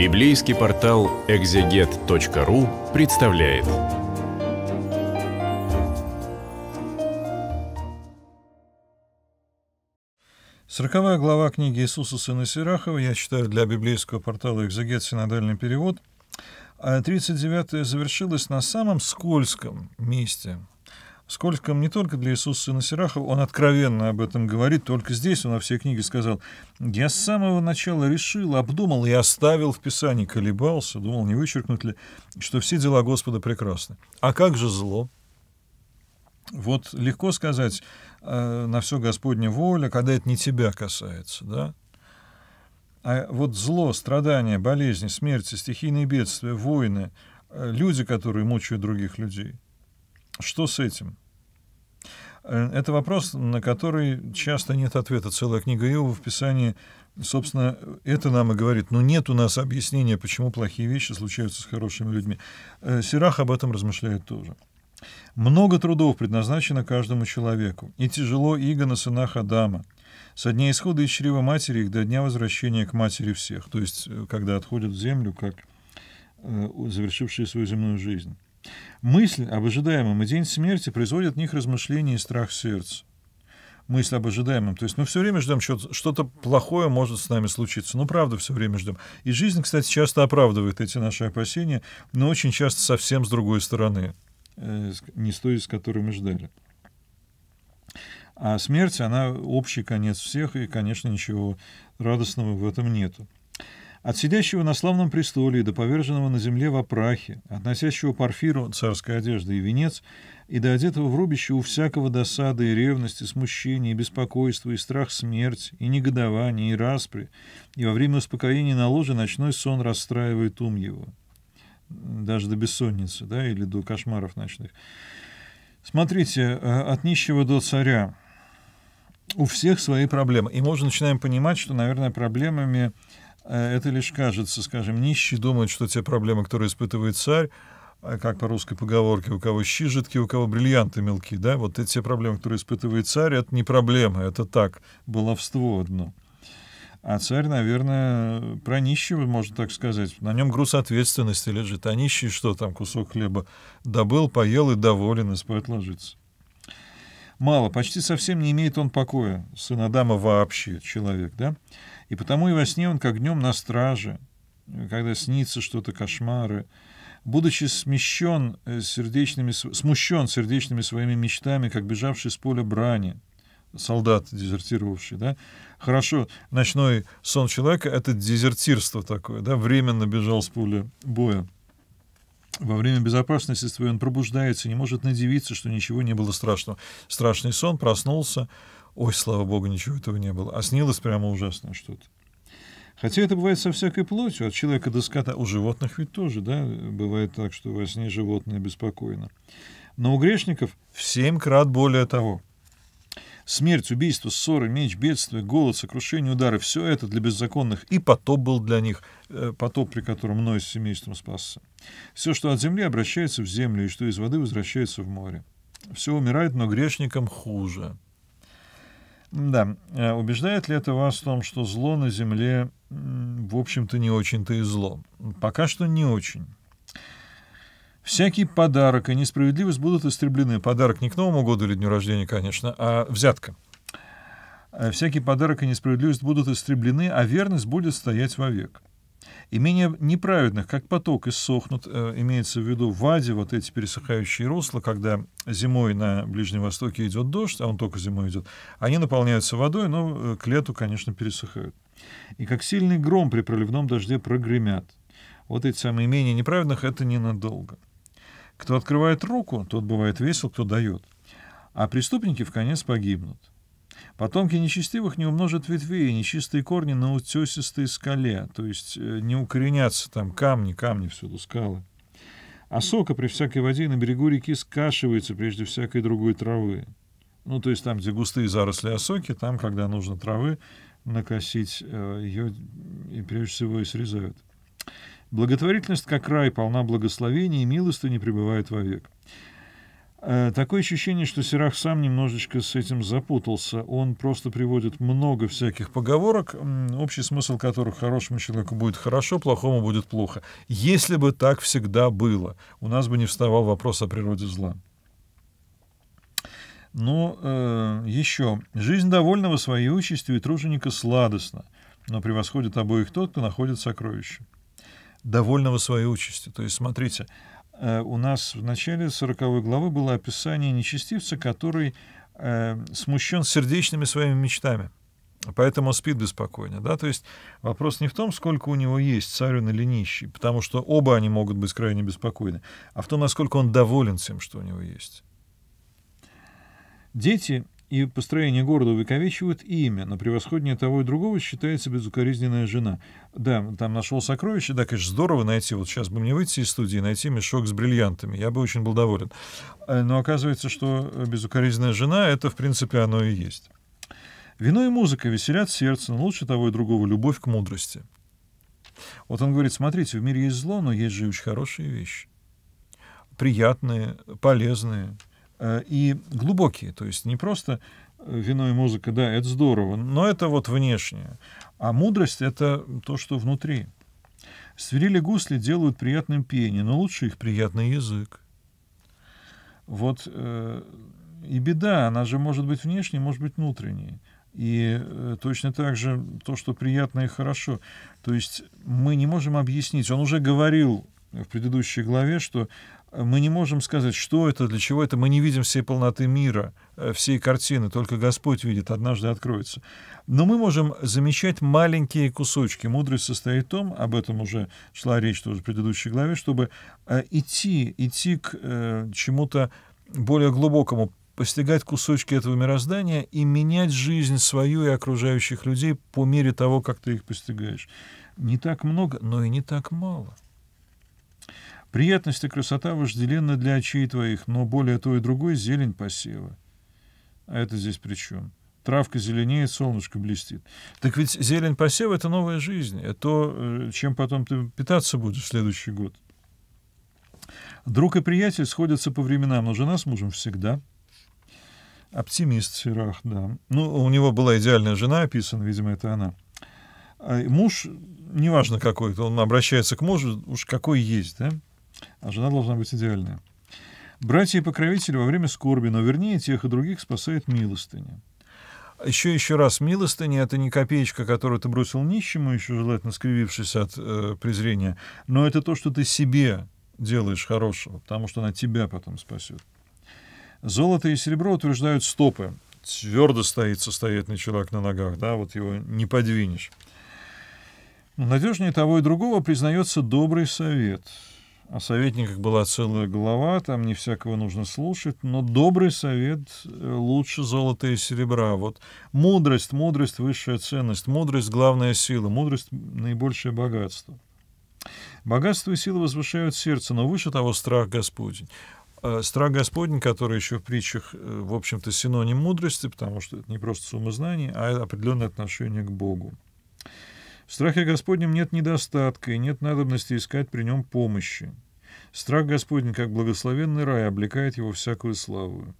Библейский портал экзегет.ру представляет. Сороковая глава книги Иисуса Сына Сирахова, я читаю для библейского портала «Экзегет» синодальный перевод. А 39 завершилась на самом скользком месте – скользком не только для Иисуса сына Сирахова, он откровенно об этом говорит, только здесь он во всей книге сказал, «Я с самого начала решил, обдумал и оставил в Писании, колебался, думал, не вычеркнуть ли, что все дела Господа прекрасны. А как же зло?» Вот легко сказать, э, на все Господня воля, когда это не тебя касается, да? А вот зло, страдания, болезни, смерти, стихийные бедствия, войны, э, люди, которые мучают других людей, что с этим? Э, это вопрос, на который часто нет ответа. Целая книга Иова в Писании, собственно, это нам и говорит. Но «Ну, нет у нас объяснения, почему плохие вещи случаются с хорошими людьми. Э, Сирах об этом размышляет тоже. «Много трудов предназначено каждому человеку, и тяжело иго на сынах Адама, со дня исхода из чрева матери их до дня возвращения к матери всех», то есть э, когда отходят в землю, как завершившие свою земную жизнь. Мысль об ожидаемом и день смерти производят в них размышления и страх сердца. Мысль об ожидаемом. То есть мы ну, все время ждем, что-то что плохое может с нами случиться. Ну, правда, все время ждем. И жизнь, кстати, часто оправдывает эти наши опасения, но очень часто совсем с другой стороны, э, не с той, с которой мы ждали. А смерть, она общий конец всех, и, конечно, ничего радостного в этом нету. От сидящего на славном престоле до поверженного на земле в опрахе, носящего парфиру царской одежды и венец, и до одетого в рубище у всякого досады и ревности, смущения и беспокойства, и страх смерти, и негодования, и распри, и во время успокоения на ложе ночной сон расстраивает ум его. Даже до бессонницы, да, или до кошмаров ночных. Смотрите, э, от нищего до царя. У всех свои проблемы. И мы уже начинаем понимать, что, наверное, проблемами Э, это лишь кажется, скажем, нищий думает, что те проблемы, которые испытывает царь, э, как по русской поговорке, у кого щи жидкие, у кого бриллианты мелкие, да, вот эти те проблемы, которые испытывает царь, это не проблемы, это так, баловство одно. А царь, наверное, про нищего, можно так сказать. На нем груз ответственности лежит. А нищий что там, кусок хлеба добыл, поел и доволен, и спать ложится мало, почти совсем не имеет он покоя, сын Адама вообще, человек, да? И потому и во сне он как днем на страже, когда снится что-то, кошмары, будучи смещен э, сердечными, смущен сердечными своими мечтами, как бежавший с поля брани, солдат, дезертировавший, да? Хорошо, ночной сон человека — это дезертирство такое, да? Временно бежал с поля боя. Во время безопасности своей он пробуждается, не может надевиться, что ничего не было страшного. Страшный сон, проснулся, ой, слава богу, ничего этого не было. А снилось прямо ужасное что-то. Хотя это бывает со всякой плотью, от человека до скота. У животных ведь тоже, да, бывает так, что во сне животное беспокойно. Но у грешников в семь крат более того. Смерть, убийство, ссоры, меч, бедствие, голод, сокрушение, удары — все это для беззаконных. И потоп был для них, э, потоп, при котором мной с семейством спасся. Все, что от земли, обращается в землю, и что из воды возвращается в море. Все умирает, но грешникам хуже. Да, э, убеждает ли это вас в том, что зло на земле, в общем-то, не очень-то и зло? Пока что не очень. Всякий подарок и несправедливость будут истреблены. Подарок не к Новому году или дню рождения, конечно, а взятка. Э, всякий подарок и несправедливость будут истреблены, а верность будет стоять вовек. Имения неправедных, как поток, иссохнут, э, имеется в виду в Аде, вот эти пересыхающие русла, когда зимой на Ближнем Востоке идет дождь, а он только зимой идет, они наполняются водой, но э, к лету, конечно, пересыхают. И как сильный гром при проливном дожде прогремят. Вот эти самые имения неправедных — это ненадолго. Кто открывает руку, тот бывает весел, кто дает. А преступники в конец погибнут. Потомки нечестивых не умножат ветвей, нечистые корни на утесистой скале, то есть э, не укоренятся там камни, камни всюду, скалы. А сока при всякой воде на берегу реки скашивается прежде всякой другой травы. Ну, то есть там, где густые заросли осоки, там, когда нужно травы, накосить э, ее, и прежде всего и срезают. Благотворительность, как рай, полна благословений, и не пребывают вовек. Э, такое ощущение, что Серах сам немножечко с этим запутался. Он просто приводит много всяких поговорок, общий смысл которых хорошему человеку будет хорошо, плохому будет плохо. Если бы так всегда было, у нас бы не вставал вопрос о природе зла. Но э, еще. «Жизнь довольного своей участью и труженика сладостна, но превосходит обоих тот, кто находит сокровище довольного своей участи. То есть, смотрите, э, у нас в начале 40 главы было описание нечестивца, который э, смущен сердечными своими мечтами. Поэтому спит беспокойно. Да? То есть вопрос не в том, сколько у него есть, царин или нищий, потому что оба они могут быть крайне беспокойны, а в том, насколько он доволен тем, что у него есть. Дети и построение города увековечивают имя, но превосходнее того и другого считается безукоризненная жена. Да, там нашел сокровище, да, конечно, здорово найти, вот сейчас бы мне выйти из студии а найти мешок с бриллиантами, я бы очень был доволен. Э, но оказывается, что э, безукоризненная жена — это, в принципе, оно и есть. Вино и музыка веселят сердце, но лучше того и другого — любовь к мудрости. Вот он говорит, смотрите, в мире есть зло, но есть же очень хорошие вещи. Приятные, полезные, Э, и глубокие. То есть не просто э, вино и музыка, да, это здорово, но это вот внешнее. А мудрость — это то, что внутри. Свирели гусли делают приятным пение, но лучше их приятный язык. Вот э, и беда, она же может быть внешней, может быть внутренней. И э, точно так же то, что приятно и хорошо. То есть мы не можем объяснить. Он уже говорил в предыдущей главе, что мы не можем сказать, что это, для чего это. Мы не видим всей полноты мира, э, всей картины. Только Господь видит, однажды откроется. Но мы можем замечать маленькие кусочки. Мудрость состоит в том, об этом уже шла речь тоже в предыдущей главе, чтобы э, идти, идти к э, чему-то более глубокому, постигать кусочки этого мироздания и менять жизнь свою и окружающих людей по мере того, как ты их постигаешь. Не так много, но и не так мало. Приятность и красота вожделенна для очей твоих, но более то и другой зелень посева. А это здесь при чем? Травка зеленеет, солнышко блестит. Так ведь зелень посева — это новая жизнь, это э, чем потом ты питаться будешь в следующий год. Друг и приятель сходятся по временам, но жена с мужем всегда. Оптимист Сирах, да. Ну, у него была идеальная жена описана, видимо, это она. А муж, неважно какой, то он обращается к мужу, уж какой есть, да? а жена должна быть идеальная. Братья и покровители во время скорби, но вернее тех и других спасает милостыня. Еще еще раз, милостыня — это не копеечка, которую ты бросил нищему, еще желательно скривившись от э, презрения, но это то, что ты себе делаешь хорошего, потому что она тебя потом спасет. Золото и серебро утверждают стопы. Твердо стоит состоятельный человек на ногах, да, вот его не подвинешь. Надежнее того и другого признается добрый совет — о советниках была целая глава, там не всякого нужно слушать, но добрый совет э, лучше золота и серебра. Вот мудрость, мудрость — высшая ценность, мудрость — главная сила, мудрость — наибольшее богатство. Богатство и сила возвышают сердце, но выше того страх Господень. Э, страх Господень, который еще в притчах, э, в общем-то, синоним мудрости, потому что это не просто сумма знаний, а определенное отношение к Богу. В страхе Господнем нет недостатка и нет надобности искать при нем помощи. Страх Господень, как благословенный рай, облекает его всякую славу.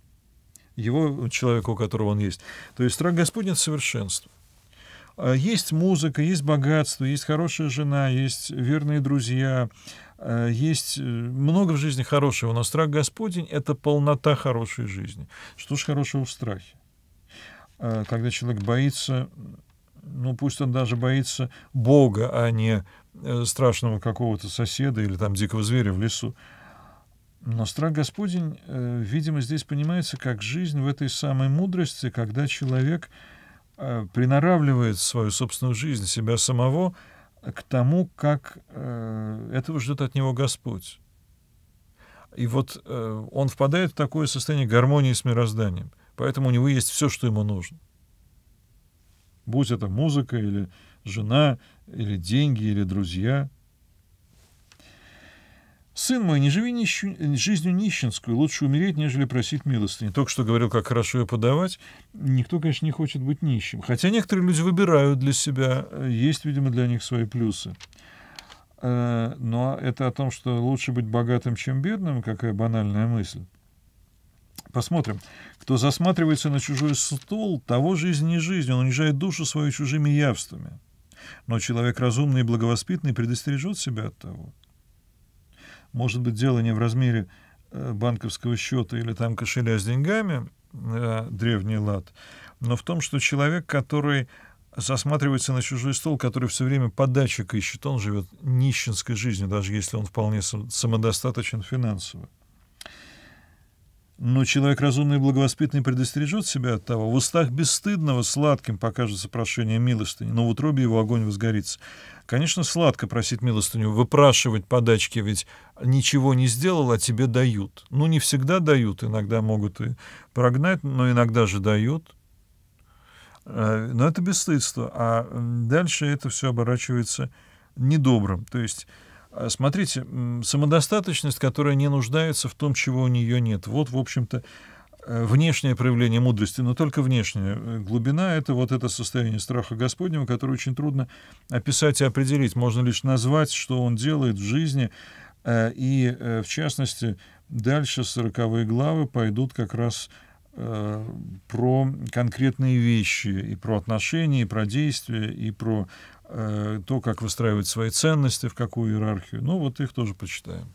Его, ну, человеку, у которого он есть. То есть страх Господень — это совершенство. А есть музыка, есть богатство, есть хорошая жена, есть верные друзья, э, есть э, много в жизни хорошего, но страх Господень — это полнота хорошей жизни. Что ж хорошего в страхе? Э, когда человек боится ну пусть он даже боится Бога, а не э, страшного какого-то соседа или там дикого зверя в лесу. Но страх Господень, э, видимо, здесь понимается как жизнь в этой самой мудрости, когда человек э, приноравливает свою собственную жизнь, себя самого, к тому, как э, этого ждет от него Господь. И вот он впадает в такое состояние гармонии с мирозданием. Поэтому у него есть все, что ему нужно будь это музыка или жена, или деньги, или друзья. «Сын мой, не живи нищу, жизнью нищенскую, лучше умереть, нежели просить милостыни». Только что говорил, как хорошо ее подавать. Никто, конечно, не хочет быть нищим. Хотя некоторые люди выбирают для себя. Есть, видимо, для них свои плюсы. Э, но это о том, что лучше быть богатым, чем бедным, какая банальная мысль. Посмотрим. Кто засматривается на чужой стол, того жизнь не жизнь, он унижает душу свою чужими явствами. Но человек разумный и благовоспитанный предостережет себя от того. Может быть, дело не в размере э, банковского счета или там кошеля с деньгами, э, древний лад, но в том, что человек, который засматривается на чужой стол, который все время подачек ищет, он живет нищенской жизнью, даже если он вполне самодостаточен финансово. Но человек разумный и благовоспитанный предостережет себя от того. В устах бесстыдного сладким покажется прошение милостыни, но в утробе его огонь возгорится. Конечно, сладко просить милостыню, выпрашивать подачки, ведь ничего не сделал, а тебе дают. Ну, не всегда дают, иногда могут и прогнать, но иногда же дают. Э, но это бесстыдство. А дальше это все оборачивается недобрым. То есть а, смотрите, самодостаточность, которая не нуждается в том, чего у нее нет. Вот, в общем-то, э, внешнее проявление мудрости, но только внешняя э, глубина — это вот это состояние страха Господнего, которое очень трудно описать и определить. Можно лишь назвать, что он делает в жизни, э, и, в частности, дальше сороковые главы пойдут как раз Э, про конкретные вещи, и про отношения, и про действия, и про э, то, как выстраивать свои ценности, в какую иерархию. Ну, вот их тоже почитаем.